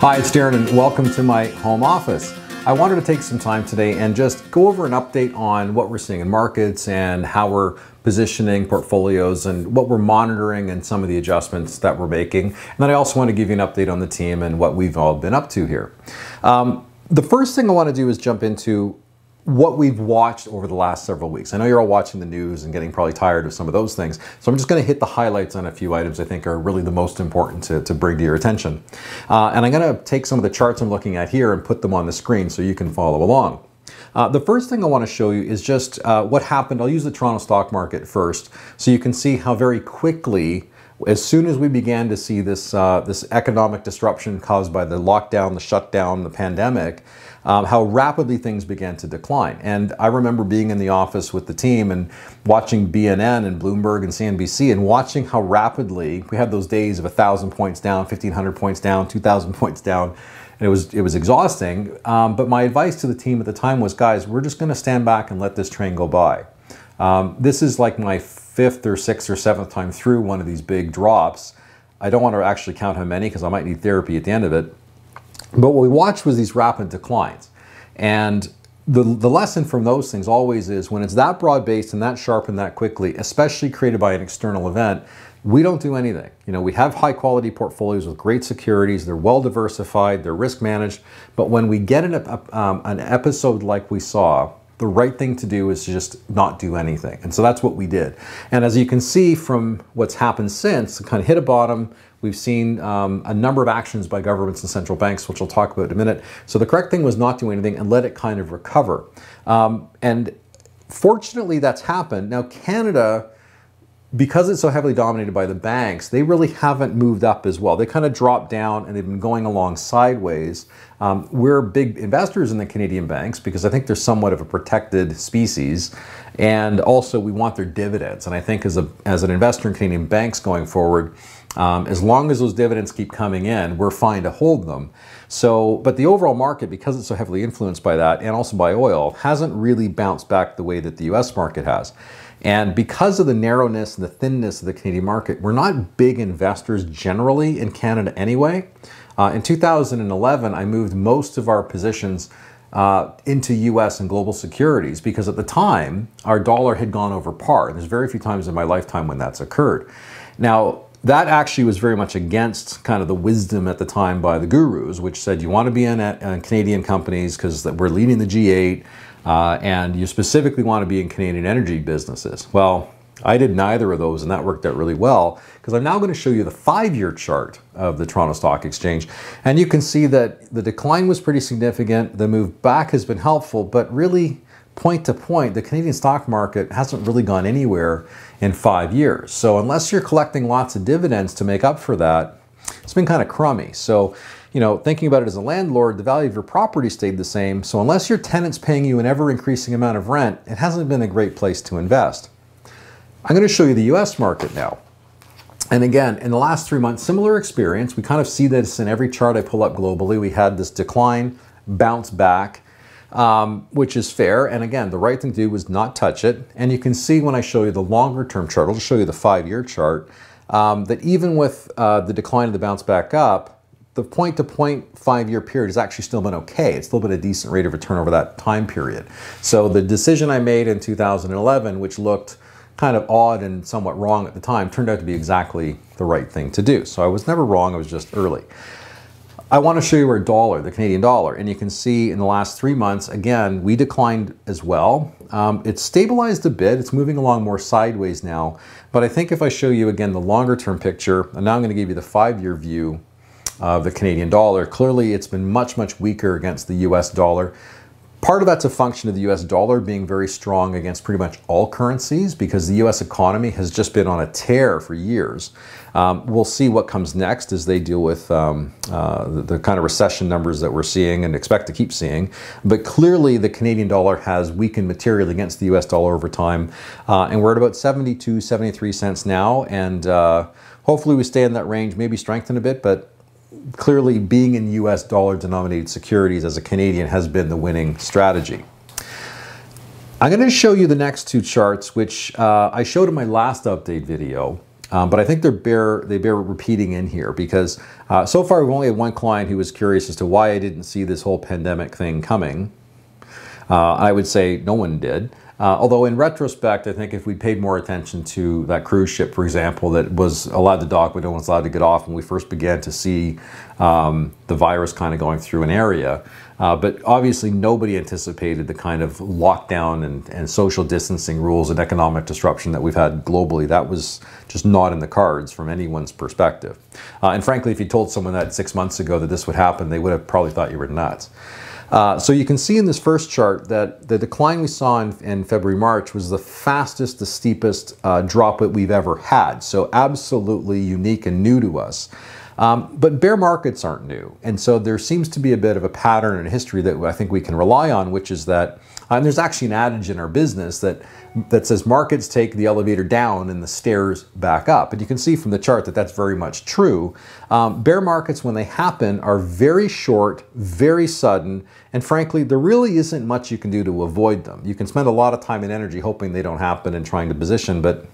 Hi, it's Darren and welcome to my home office. I wanted to take some time today and just go over an update on what we're seeing in markets and how we're positioning portfolios and what we're monitoring and some of the adjustments that we're making. And then I also want to give you an update on the team and what we've all been up to here. Um, the first thing I want to do is jump into what we've watched over the last several weeks. I know you're all watching the news and getting probably tired of some of those things, so I'm just going to hit the highlights on a few items I think are really the most important to, to bring to your attention. Uh, and I'm going to take some of the charts I'm looking at here and put them on the screen so you can follow along. Uh, the first thing I want to show you is just uh, what happened. I'll use the Toronto stock market first so you can see how very quickly as soon as we began to see this, uh, this economic disruption caused by the lockdown, the shutdown, the pandemic, um, how rapidly things began to decline. And I remember being in the office with the team and watching BNN and Bloomberg and CNBC and watching how rapidly we had those days of 1,000 points down, 1,500 points down, 2,000 points down. And it was, it was exhausting. Um, but my advice to the team at the time was guys, we're just going to stand back and let this train go by. Um, this is like my fifth or sixth or seventh time through one of these big drops. I don't want to actually count how many because I might need therapy at the end of it. But what we watched was these rapid declines. And the, the lesson from those things always is when it's that broad based and that sharp and that quickly, especially created by an external event, we don't do anything. You know, we have high quality portfolios with great securities, they're well diversified, they're risk managed, but when we get an, um, an episode like we saw, the right thing to do is to just not do anything. And so that's what we did. And as you can see from what's happened since, kind of hit a bottom, We've seen um, a number of actions by governments and central banks, which I'll talk about in a minute. So the correct thing was not do anything and let it kind of recover. Um, and fortunately, that's happened. Now, Canada because it's so heavily dominated by the banks, they really haven't moved up as well. They kind of dropped down and they've been going along sideways. Um, we're big investors in the Canadian banks because I think they're somewhat of a protected species. And also, we want their dividends. And I think as, a, as an investor in Canadian banks going forward, um, as long as those dividends keep coming in, we're fine to hold them. So, but the overall market, because it's so heavily influenced by that and also by oil, hasn't really bounced back the way that the US market has. And because of the narrowness and the thinness of the Canadian market, we're not big investors generally in Canada anyway. Uh, in 2011, I moved most of our positions uh, into US and global securities because at the time, our dollar had gone over par. And there's very few times in my lifetime when that's occurred. Now, that actually was very much against kind of the wisdom at the time by the gurus, which said you want to be in, at, uh, in Canadian companies because we're leading the G8 uh, and you specifically want to be in Canadian energy businesses. Well, I did neither of those and that worked out really well because I'm now going to show you the five-year chart of the Toronto Stock Exchange and you can see that the decline was pretty significant. The move back has been helpful but really point to point the Canadian stock market hasn't really gone anywhere in five years. So unless you're collecting lots of dividends to make up for that it's been kind of crummy. So, you know, thinking about it as a landlord, the value of your property stayed the same. So unless your tenant's paying you an ever increasing amount of rent, it hasn't been a great place to invest. I'm going to show you the US market now. And again, in the last three months, similar experience. We kind of see this in every chart I pull up globally. We had this decline, bounce back, um, which is fair. And again, the right thing to do was not touch it. And you can see when I show you the longer term chart, I'll just show you the five year chart um, that even with uh, the decline of the bounce back up, the point to point five year period has actually still been okay. It's still been a decent rate of return over that time period. So the decision I made in 2011, which looked kind of odd and somewhat wrong at the time, turned out to be exactly the right thing to do. So I was never wrong, I was just early. I want to show you our dollar, the Canadian dollar, and you can see in the last three months, again, we declined as well. Um, it's stabilized a bit, it's moving along more sideways now, but I think if I show you again the longer term picture, and now I'm going to give you the five-year view of the Canadian dollar, clearly it's been much, much weaker against the US dollar. Part of that's a function of the US dollar being very strong against pretty much all currencies because the US economy has just been on a tear for years. Um, we'll see what comes next as they deal with um, uh, the, the, kind of recession numbers that we're seeing and expect to keep seeing. But clearly, the Canadian dollar has weakened materially against the US dollar over time. Uh, and we're at about 72, 73 cents now. And uh, hopefully, we stay in that range, maybe strengthen a bit, but clearly being in US dollar denominated securities as a Canadian has been the winning strategy. I'm going to show you the next two charts, which uh, I showed in my last update video. Um, but I think they are bear they bear repeating in here because uh, so far we've only had one client who was curious as to why I didn't see this whole pandemic thing coming. Uh, I would say no one did. Uh, although in retrospect, I think if we paid more attention to that cruise ship, for example, that was allowed to dock but no was allowed to get off, when we first began to see um, the virus kind of going through an area. Uh, but obviously, nobody anticipated the kind of lockdown and, and social distancing rules and economic disruption that we've had globally. That was just not in the cards from anyone's perspective. Uh, and frankly, if you told someone that six months ago that this would happen, they would have probably thought you were nuts. Uh, so you can see in this first chart that the decline we saw in, in February, March was the fastest, the steepest uh, that we've ever had. So absolutely unique and new to us. Um, but bear markets aren't new. And so there seems to be a bit of a pattern in history that I think we can rely on, which is that uh, and there's actually an adage in our business that, that says markets take the elevator down and the stairs back up. And you can see from the chart that that's very much true. Um, bear markets, when they happen, are very short, very sudden, and frankly, there really isn't much you can do to avoid them. You can spend a lot of time and energy hoping they don't happen and trying to position, but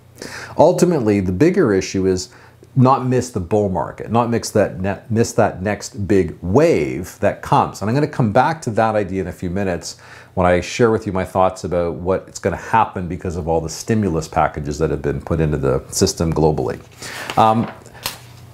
ultimately, the bigger issue is not miss the bull market, not miss that miss that next big wave that comes. And I'm going to come back to that idea in a few minutes when I share with you my thoughts about what's going to happen because of all the stimulus packages that have been put into the system globally. Um,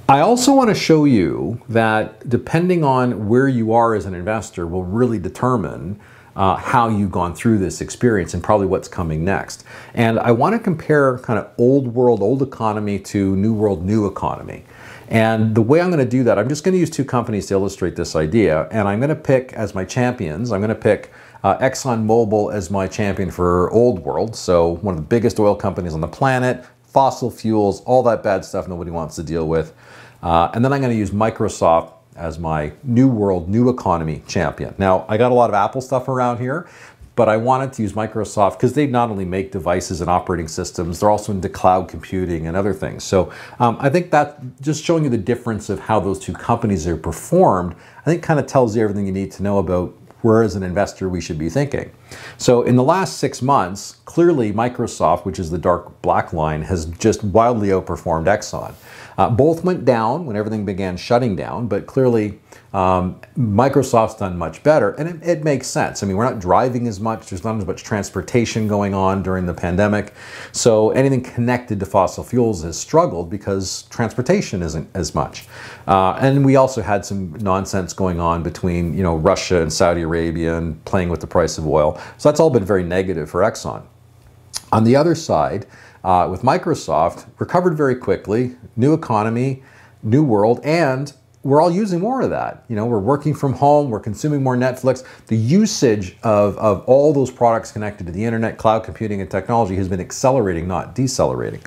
I also want to show you that depending on where you are as an investor will really determine uh, how you've gone through this experience and probably what's coming next. And I want to compare kind of old world, old economy to new world, new economy. And the way I'm going to do that, I'm just going to use two companies to illustrate this idea. And I'm going to pick as my champions, I'm going to pick uh, ExxonMobil as my champion for old world. So one of the biggest oil companies on the planet, fossil fuels, all that bad stuff nobody wants to deal with. Uh, and then I'm going to use Microsoft as my New World, New Economy champion. Now, I got a lot of Apple stuff around here, but I wanted to use Microsoft because they not only make devices and operating systems, they're also into cloud computing and other things. So um, I think that just showing you the difference of how those two companies are performed, I think kind of tells you everything you need to know about where as an investor we should be thinking. So in the last six months, clearly Microsoft, which is the dark black line, has just wildly outperformed Exxon. Uh, both went down when everything began shutting down, but clearly um, Microsoft's done much better, and it, it, makes sense. I mean, we're not driving as much, there's not as much transportation going on during the pandemic, so anything connected to fossil fuels has struggled because transportation isn't as much. Uh, and we also had some nonsense going on between you know Russia and Saudi Arabia and playing with the price of oil, so that's all been very negative for Exxon. On the other side, uh, with Microsoft, recovered very quickly, new economy, new world, and we're all using more of that. You know, we're working from home, we're consuming more Netflix. The usage of, of all those products connected to the internet, cloud computing, and technology has been accelerating, not decelerating.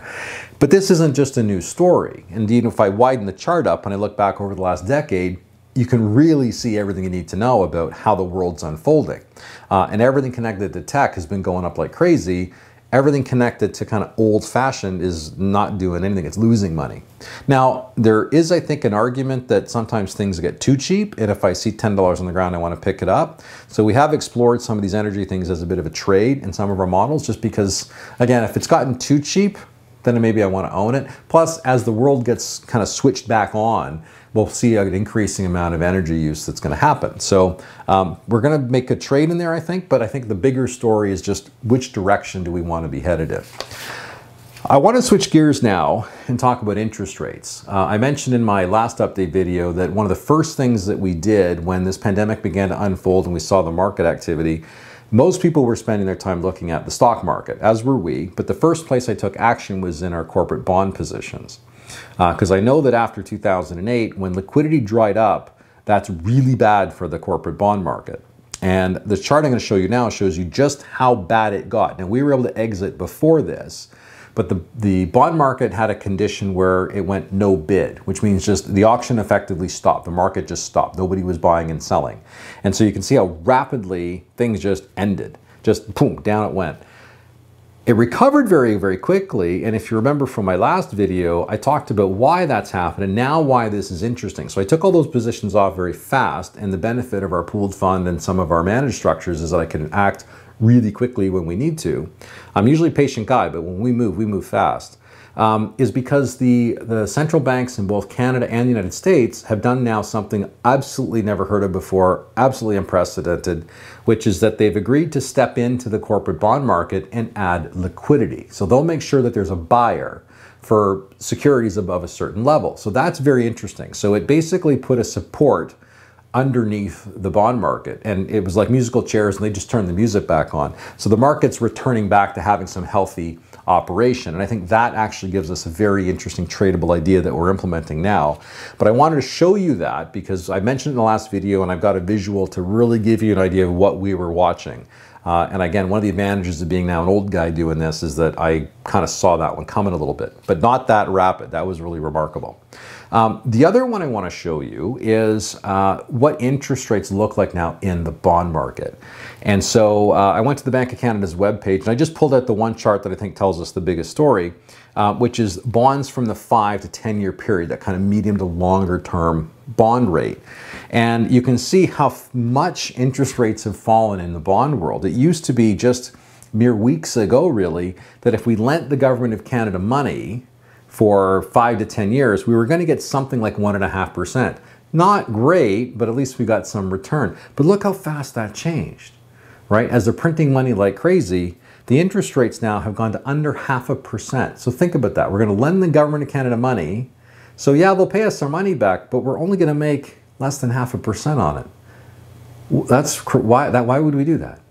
But this isn't just a new story. Indeed, if I widen the chart up and I look back over the last decade, you can really see everything you need to know about how the world's unfolding. Uh, and everything connected to tech has been going up like crazy everything connected to kind of old fashioned is not doing anything. It's losing money. Now, there is, I think, an argument that sometimes things get too cheap. And if I see $10 on the ground, I want to pick it up. So we have explored some of these energy things as a bit of a trade in some of our models, just because, again, if it's gotten too cheap, then maybe I want to own it. Plus, as the world gets kind of switched back on we'll see an increasing amount of energy use that's going to happen. So um, we're going to make a trade in there, I think, but I think the bigger story is just which direction do we want to be headed in. I want to switch gears now and talk about interest rates. Uh, I mentioned in my last update video that one of the first things that we did when this pandemic began to unfold and we saw the market activity, most people were spending their time looking at the stock market, as were we, but the first place I took action was in our corporate bond positions. Because uh, I know that after 2008, when liquidity dried up, that's really bad for the corporate bond market. And the chart I'm going to show you now shows you just how bad it got. Now, we were able to exit before this, but the, the bond market had a condition where it went no bid, which means just the auction effectively stopped. The market just stopped. Nobody was buying and selling. And so you can see how rapidly things just ended. Just boom, down it went. It recovered very, very quickly. And if you remember from my last video, I talked about why that's happened and now why this is interesting. So I took all those positions off very fast. And the benefit of our pooled fund and some of our managed structures is that I can act really quickly when we need to. I'm usually a patient guy, but when we move, we move fast um, is because the, the central banks in both Canada and the United States have done now something absolutely never heard of before, absolutely unprecedented, which is that they've agreed to step into the corporate bond market and add liquidity. So they'll make sure that there's a buyer for securities above a certain level. So that's very interesting. So it basically put a support underneath the bond market. And it was like musical chairs and they just turned the music back on. So the market's returning back to having some healthy operation. And I think that actually gives us a very interesting tradable idea that we're implementing now. But I wanted to show you that because I mentioned in the last video and I've got a visual to really give you an idea of what we were watching. Uh, and again, one of the advantages of being now an old guy doing this is that I kind of saw that one coming a little bit, but not that rapid. That was really remarkable. Um, the other one I want to show you is uh, what interest rates look like now in the bond market. And so uh, I went to the Bank of Canada's webpage and I just pulled out the one chart that I think tells us the biggest story, uh, which is bonds from the five to 10 year period, that kind of medium to longer term bond rate. And you can see how much interest rates have fallen in the bond world. It used to be just mere weeks ago, really, that if we lent the government of Canada money, for five to 10 years, we were going to get something like 1.5%. Not great, but at least we got some return. But look how fast that changed, right? As they're printing money like crazy, the interest rates now have gone to under half a percent. So think about that. We're going to lend the government of Canada money. So yeah, they'll pay us our money back, but we're only going to make less than half a percent on it. That's why, that, why would we do that?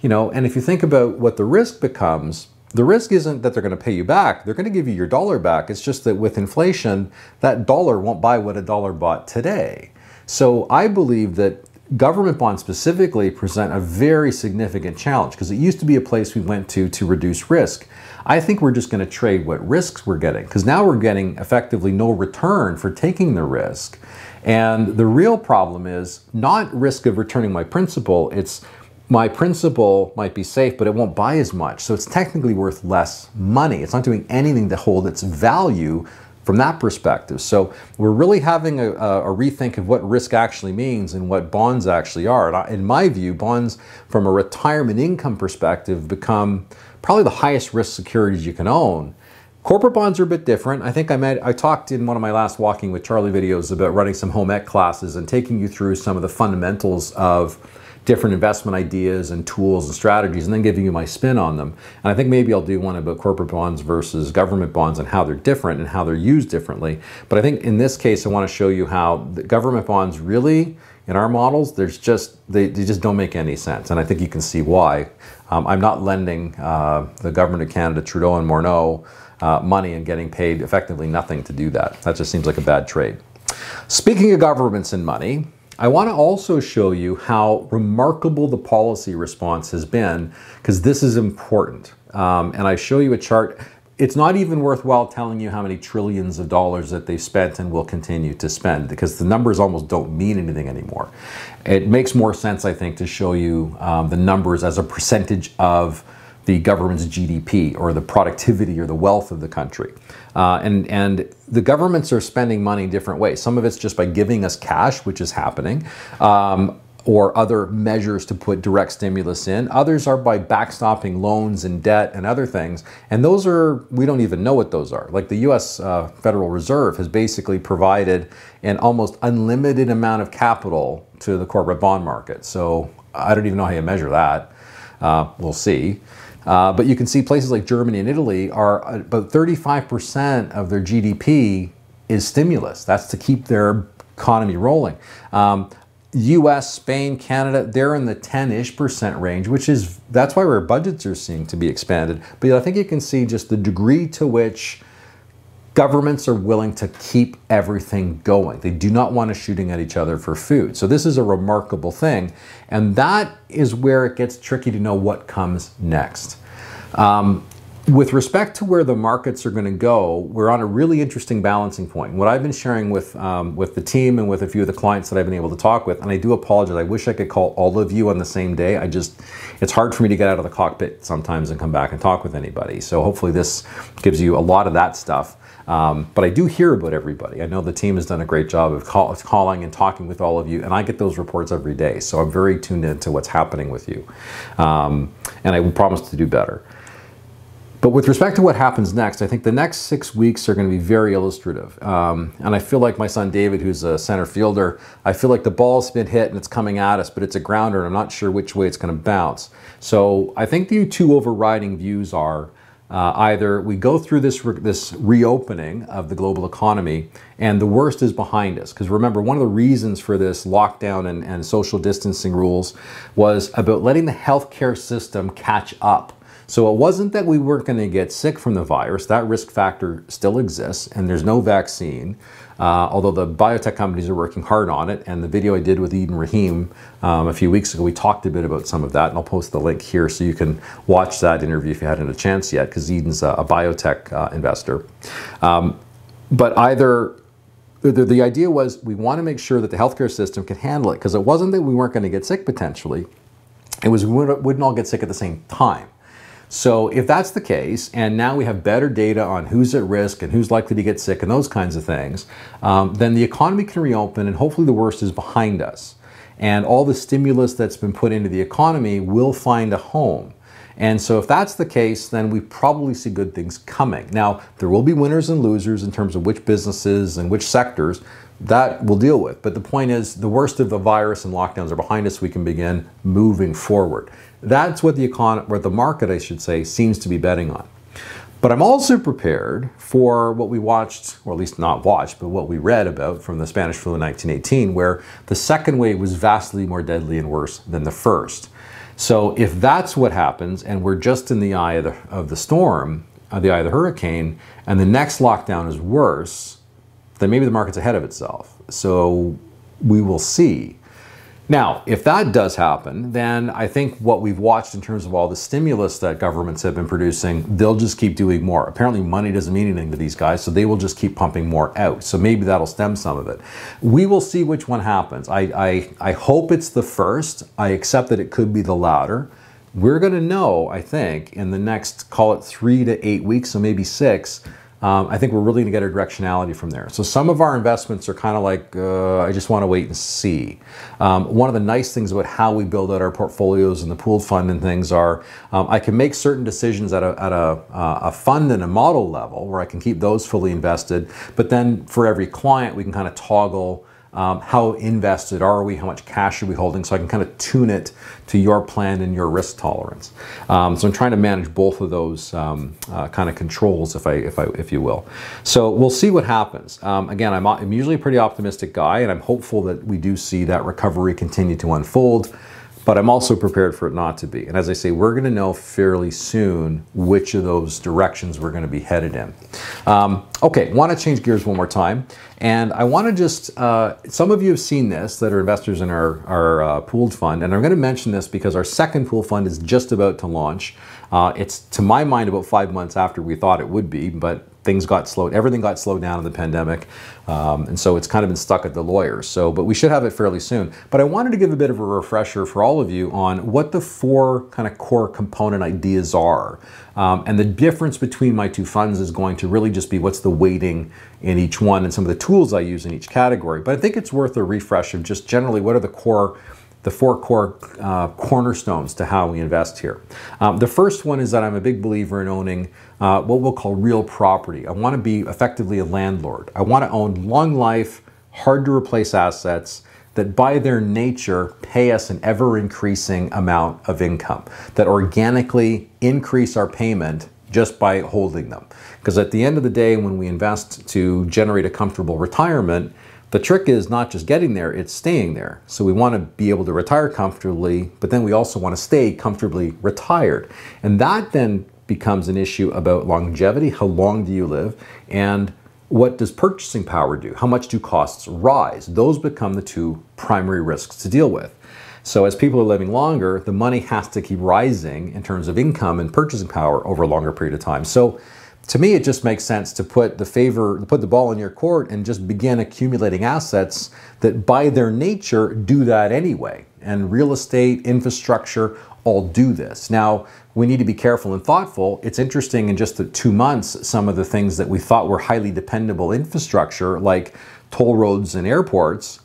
You know, and if you think about what the risk becomes, the risk isn't that they're going to pay you back. They're going to give you your dollar back. It's just that with inflation, that dollar won't buy what a dollar bought today. So I believe that government bonds specifically present a very significant challenge because it used to be a place we went to to reduce risk. I think we're just going to trade what risks we're getting because now we're getting effectively no return for taking the risk. And the real problem is not risk of returning my principal, it's my principal might be safe, but it won't buy as much. So it's technically worth less money. It's not doing anything to hold its value from that perspective. So we're really having a, a, rethink of what risk actually means and what bonds actually are. in my view, bonds from a retirement income perspective become probably the highest risk securities you can own Corporate bonds are a bit different. I think I met, I talked in one of my last Walking with Charlie videos about running some home ec classes and taking you through some of the fundamentals of different investment ideas and tools and strategies and then giving you my spin on them. And I think maybe I'll do one about corporate bonds versus government bonds and how they're different and how they're used differently. But I think in this case, I want to show you how government bonds really, in our models, there's just, they, they just don't make any sense. And I think you can see why. Um, I'm not lending uh, the government of Canada, Trudeau and Morneau, uh, money and getting paid effectively nothing to do that. That just seems like a bad trade. Speaking of governments and money, I want to also show you how remarkable the policy response has been because this is important. Um, and I show you a chart. It's not even worthwhile telling you how many trillions of dollars that they have spent and will continue to spend because the numbers almost don't mean anything anymore. It makes more sense, I think, to show you um, the numbers as a percentage of the government's GDP or the productivity or the wealth of the country. Uh, and, and the governments are spending money different ways. Some of it's just by giving us cash, which is happening. Um, or other measures to put direct stimulus in. Others are by backstopping loans and debt and other things. And those are, we don't even know what those are. Like the US uh, Federal Reserve has basically provided an almost unlimited amount of capital to the corporate bond market. So I don't even know how you measure that. Uh, we'll see. Uh, but you can see places like Germany and Italy are uh, about 35% of their GDP is stimulus. That's to keep their economy rolling. Um, U.S., Spain, Canada, they're in the 10-ish percent range, which is that's why our budgets are seeing to be expanded. But I think you can see just the degree to which governments are willing to keep everything going. They do not want us shooting at each other for food. So this is a remarkable thing. And that is where it gets tricky to know what comes next. Um, with respect to where the markets are going to go, we're on a really interesting balancing point. What I've been sharing with um, with the team and with a few of the clients that I've been able to talk with, and I do apologize. I wish I could call all of you on the same day. I just, it's hard for me to get out of the cockpit sometimes and come back and talk with anybody. So hopefully this gives you a lot of that stuff. Um, but I do hear about everybody. I know the team has done a great job of call, calling and talking with all of you, and I get those reports every day. So I'm very tuned into what's happening with you. Um, and I will promise to do better. But with respect to what happens next, I think the next six weeks are going to be very illustrative. Um, and I feel like my son David, who's a center fielder, I feel like the ball's been hit and it's coming at us, but it's a grounder, and I'm not sure which way it's going to bounce. So I think the two overriding views are uh, either we go through this, re this reopening of the global economy and the worst is behind us. Because remember, one of the reasons for this lockdown and, and social distancing rules was about letting the healthcare system catch up. So it wasn't that we weren't going to get sick from the virus, that risk factor still exists, and there's no vaccine uh, although the biotech companies are working hard on it. And the video I did with Eden Rahim um, a few weeks ago, we talked a bit about some of that, and I'll post the link here so you can watch that interview if you hadn't a chance yet, because Eden's a, a biotech uh, investor. Um, but either the, the, idea was we want to make sure that the healthcare system can handle it, because it wasn't that we weren't going to get sick potentially, it was we wouldn't all get sick at the same time. So if that's the case, and now we have better data on who's at risk and who's likely to get sick and those kinds of things, um, then the economy can reopen and hopefully the worst is behind us. And all the stimulus that's been put into the economy will find a home. And so if that's the case, then we probably see good things coming. Now, there will be winners and losers in terms of which businesses and which sectors that we'll deal with. But the point is the worst of the virus and lockdowns are behind us. We can begin moving forward. That's what the economy, or the market, I should say, seems to be betting on. But I'm also prepared for what we watched, or at least not watched, but what we read about from the Spanish flu in 1918, where the second wave was vastly more deadly and worse than the first. So if that's what happens, and we're just in the eye of the, of the storm, the eye of the hurricane, and the next lockdown is worse, then maybe the market's ahead of itself. So we will see. Now, if that does happen, then I think what we've watched in terms of all the stimulus that governments have been producing, they'll just keep doing more. Apparently, money doesn't mean anything to these guys, so they will just keep pumping more out. So maybe that'll stem some of it. We will see which one happens. I, I, I hope it's the first. I accept that it could be the latter. We're going to know, I think, in the next, call it three to eight weeks, so maybe six um, I think we're really going to get a directionality from there. So some of our investments are kind of like, uh, I just want to wait and see. Um, one of the nice things about how we build out our portfolios and the pooled fund and things are, um, I can make certain decisions at, a, at a, uh, a, fund and a model level where I can keep those fully invested. But then for every client, we can kind of toggle um, how invested are we, how much cash are we holding, so I can kind of tune it to your plan and your risk tolerance. Um, so I'm trying to manage both of those um, uh, kind of controls, if I, if I, if you will. So we'll see what happens. Um, again, I'm, I'm usually a pretty optimistic guy, and I'm hopeful that we do see that recovery continue to unfold but I'm also prepared for it not to be. And as I say, we're going to know fairly soon which of those directions we're going to be headed in. Um, okay, want to change gears one more time. And I want to just, uh, some of you have seen this that are investors in our, our uh, pooled fund. And I'm going to mention this because our second pool fund is just about to launch. Uh, it's, to my mind, about five months after we thought it would be, but things got slowed, everything got slowed down in the pandemic. Um, and so it's kind of been stuck at the lawyers. So, but we should have it fairly soon. But I wanted to give a bit of a refresher for all of you on what the four kind of core component ideas are. Um, and the difference between my two funds is going to really just be what's the weighting in each one and some of the tools I use in each category. But I think it's worth a refresh of just generally what are the core the four core uh, cornerstones to how we invest here. Um, the first one is that I'm a big believer in owning uh, what we'll call real property. I want to be effectively a landlord. I want to own long life, hard to replace assets that by their nature pay us an ever increasing amount of income, that organically increase our payment just by holding them. Because at the end of the day, when we invest to generate a comfortable retirement, the trick is not just getting there, it's staying there. So we want to be able to retire comfortably, but then we also want to stay comfortably retired. And that then becomes an issue about longevity. How long do you live? And what does purchasing power do? How much do costs rise? Those become the two primary risks to deal with. So as people are living longer, the money has to keep rising in terms of income and purchasing power over a longer period of time. So to me, it just makes sense to put the favor, put the ball in your court and just begin accumulating assets that by their nature do that anyway. And real estate, infrastructure, all do this. Now, we need to be careful and thoughtful. It's interesting in just the two months, some of the things that we thought were highly dependable infrastructure, like toll roads and airports,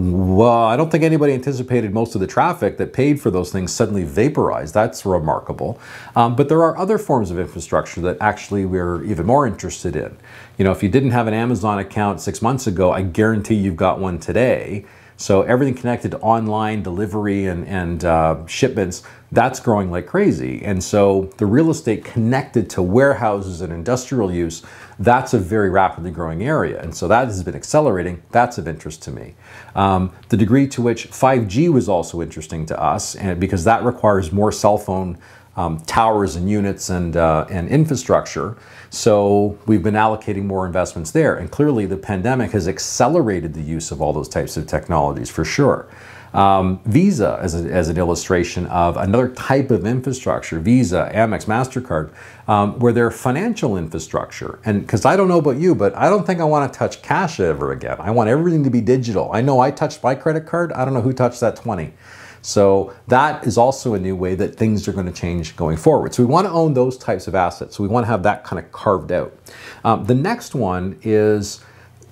well, I don't think anybody anticipated most of the traffic that paid for those things suddenly vaporized. That's remarkable. Um, but there are other forms of infrastructure that actually we're even more interested in. You know, if you didn't have an Amazon account six months ago, I guarantee you've got one today. So everything connected to online delivery and, and uh, shipments that's growing like crazy. And so the real estate connected to warehouses and industrial use, that's a very rapidly growing area. And so that has been accelerating. That's of interest to me. Um, the degree to which 5G was also interesting to us, and because that requires more cell phone um, towers and units and, uh, and infrastructure. So we've been allocating more investments there. And clearly the pandemic has accelerated the use of all those types of technologies for sure. Um, Visa, as, a, as, an illustration of another type of infrastructure, Visa, Amex, MasterCard, um, where their financial infrastructure, and because I don't know about you, but I don't think I want to touch cash ever again. I want everything to be digital. I know I touched my credit card. I don't know who touched that 20. So that is also a new way that things are going to change going forward. So we want to own those types of assets. So we want to have that kind of carved out. Um, the next one is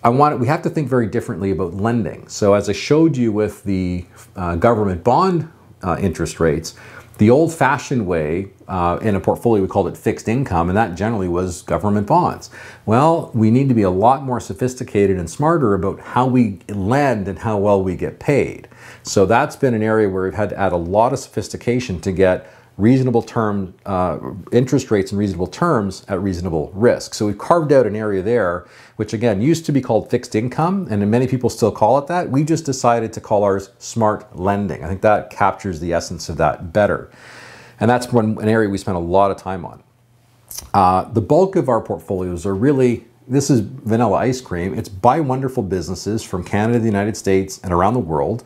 I want we have to think very differently about lending. So as I showed you with the uh, government bond uh, interest rates, the old-fashioned way uh, in a portfolio we called it fixed income, and that generally was government bonds. Well, we need to be a lot more sophisticated and smarter about how we lend and how well we get paid. So that's been an area where we've had to add a lot of sophistication to get reasonable term uh, interest rates and reasonable terms at reasonable risk. So we've carved out an area there, which again used to be called fixed income, and many people still call it that. We just decided to call ours smart lending. I think that captures the essence of that better. And that's one, an area we spent a lot of time on. Uh, the bulk of our portfolios are really this is vanilla ice cream. It's buy wonderful businesses from Canada, the United States, and around the world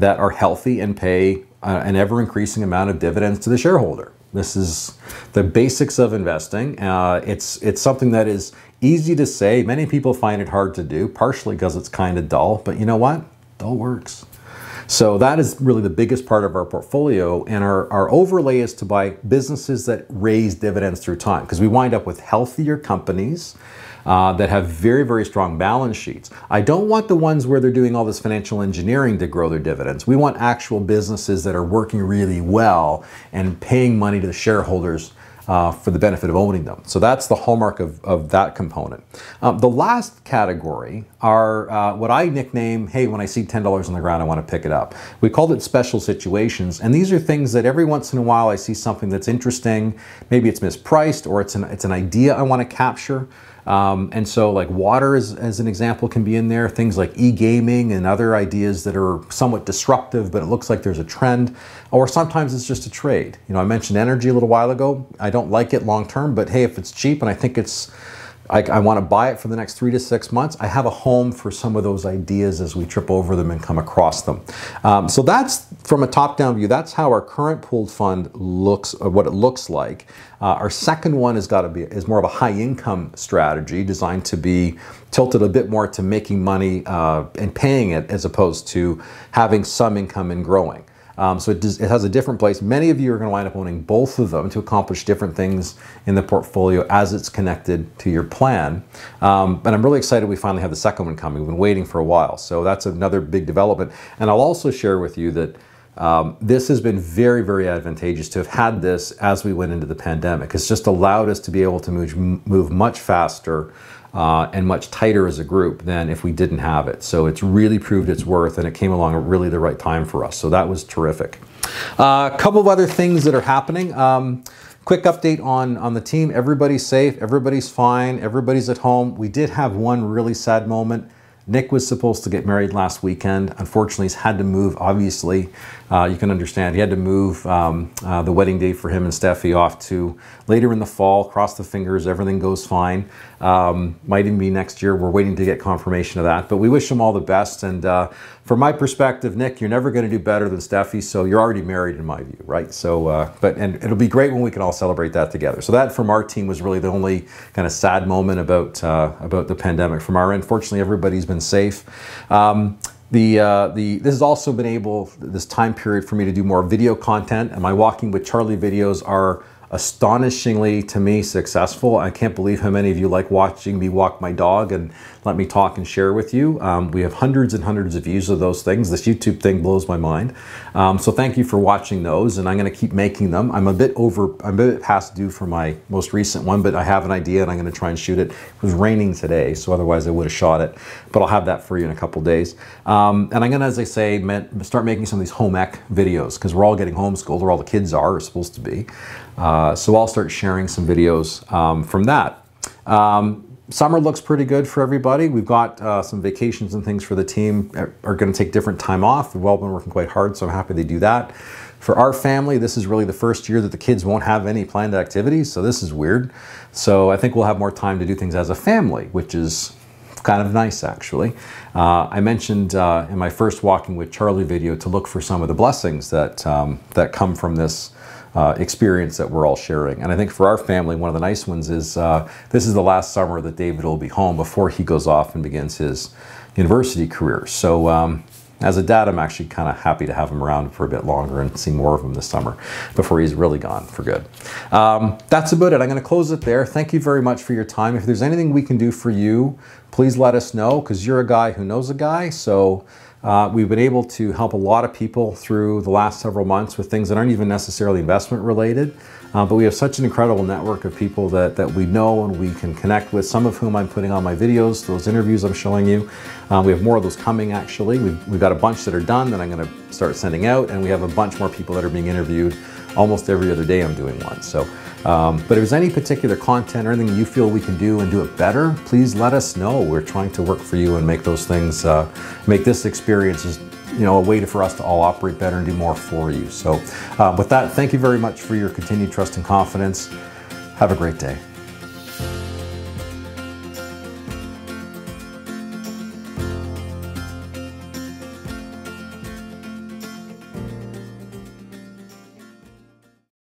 that are healthy and pay uh, an ever increasing amount of dividends to the shareholder. This is the basics of investing. Uh, it's it's something that is easy to say. Many people find it hard to do, partially because it's kind of dull. But you know what? Dull works. So that is really the biggest part of our portfolio. And our, our overlay is to buy businesses that raise dividends through time because we wind up with healthier companies uh, that have very, very strong balance sheets. I don't want the ones where they're doing all this financial engineering to grow their dividends. We want actual businesses that are working really well and paying money to the shareholders uh, for the benefit of owning them. So that's the hallmark of, of that component. Um, the last category are uh, what I nickname, hey, when I see $10 on the ground, I want to pick it up. We called it special situations. And these are things that every once in a while I see something that's interesting. Maybe it's mispriced or it's an, it's an idea I want to capture. Um, and so, like water, is, as an example, can be in there. Things like e gaming and other ideas that are somewhat disruptive, but it looks like there's a trend. Or sometimes it's just a trade. You know, I mentioned energy a little while ago. I don't like it long term, but hey, if it's cheap and I think it's I, I want to buy it for the next three to six months. I have a home for some of those ideas as we trip over them and come across them. Um, so that's from a top-down view. That's how our current pooled fund looks, uh, what it looks like. Uh, our second one has got to be is more of a high-income strategy designed to be tilted a bit more to making money uh, and paying it as opposed to having some income and growing. Um, so it, does, it has a different place. Many of you are going to wind up owning both of them to accomplish different things in the portfolio as it's connected to your plan. Um, but I'm really excited we finally have the second one coming. We've been waiting for a while. So that's another big development. And I'll also share with you that um, this has been very, very advantageous to have had this as we went into the pandemic. It's just allowed us to be able to move, move much faster uh, and much tighter as a group than if we didn't have it. So it's really proved its worth and it came along at really the right time for us. So that was terrific. A uh, couple of other things that are happening. Um, quick update on, on the team. Everybody's safe. Everybody's fine. Everybody's at home. We did have one really sad moment. Nick was supposed to get married last weekend. Unfortunately, he's had to move, obviously. Uh, you can understand. He had to move um, uh, the wedding date for him and Steffi off to later in the fall. Cross the fingers, everything goes fine. Um, might even be next year. We're waiting to get confirmation of that. But we wish him all the best and uh, from my perspective, Nick, you're never going to do better than Steffi, so you're already married in my view, right? So, uh, but and it'll be great when we can all celebrate that together. So that from our team was really the only kind of sad moment about uh, about the pandemic from our end. Fortunately, everybody's been safe. Um, the, uh, the, this has also been able, this time period for me to do more video content and my Walking with Charlie videos are astonishingly to me successful. I can't believe how many of you like watching me walk my dog and let me talk and share with you. Um, we have hundreds and hundreds of views of those things. This YouTube thing blows my mind. Um, so thank you for watching those and I'm going to keep making them. I'm a bit over, I'm a bit past due for my most recent one, but I have an idea and I'm going to try and shoot it. It was raining today, so otherwise I would have shot it, but I'll have that for you in a couple days. Um, and I'm going to, as I say, start making some of these home ec videos because we're all getting homeschooled or all the kids are supposed to be. Uh, so I'll start sharing some videos um, from that. Um, summer looks pretty good for everybody. We've got uh, some vacations and things for the team are going to take different time off. We've all been working quite hard, so I'm happy they do that. For our family, this is really the first year that the kids won't have any planned activities, so this is weird. So I think we'll have more time to do things as a family, which is kind of nice actually. Uh, I mentioned uh, in my first Walking with Charlie video to look for some of the blessings that, um, that come from this uh, experience that we're all sharing. And I think for our family, one of the nice ones is uh, this is the last summer that David will be home before he goes off and begins his university career. So um, as a dad, I'm actually kind of happy to have him around for a bit longer and see more of him this summer before he's really gone for good. Um, that's about it. I'm going to close it there. Thank you very much for your time. If there's anything we can do for you, please let us know because you're a guy who knows a guy. So uh, we've been able to help a lot of people through the last several months with things that aren't even necessarily investment related, uh, but we have such an incredible network of people that, that we know and we can connect with, some of whom I'm putting on my videos, those interviews I'm showing you. Uh, we have more of those coming actually. We've, we've got a bunch that are done that I'm going to start sending out, and we have a bunch more people that are being interviewed almost every other day I'm doing one. So um, but if there's any particular content or anything you feel we can do and do it better, please let us know. We're trying to work for you and make those things, uh, make this experience as you know, a way to, for us to all operate better and do more for you. So uh, with that, thank you very much for your continued trust and confidence. Have a great day.